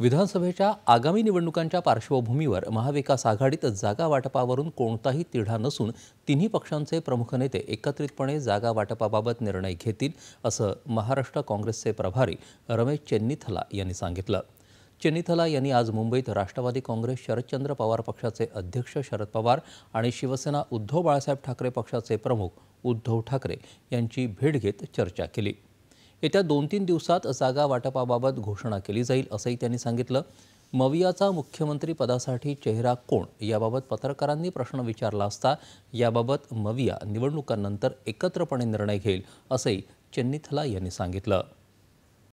विधानसभेच्या आगामी निवडणुकांच्या पार्श्वभूमीवर महाविकास आघाडीत जागा वाटपावरून कोणताही तिढा नसून तिन्ही पक्षांचे प्रमुख नेते एकत्रितपणे जागा वाटपाबाबत निर्णय घेतील असं महाराष्ट्र काँग्रेसचे प्रभारी रमेश चेन्नीथला यांनी सांगितलं चेन्नीथला यांनी आज मुंबईत राष्ट्रवादी काँग्रेस शरदचंद्र पवार पक्षाचे अध्यक्ष शरद पवार आणि शिवसेना उद्धव बाळासाहेब ठाकरे पक्षाचे प्रमुख उद्धव ठाकरे यांची भेट घेत चर्चा केली येत्या दोन तीन दिवसात जागा वाटपाबाबत घोषणा केली जाईल असंही त्यांनी सांगितलं मवियाचा मुख्यमंत्री पदासाठी चेहरा कोण याबाबत पत्रकारांनी प्रश्न विचारला असता याबाबत मविया निवडणुकांनंतर एकत्रपणे निर्णय घेईल असंही चेन्निथला यांनी सांगितलं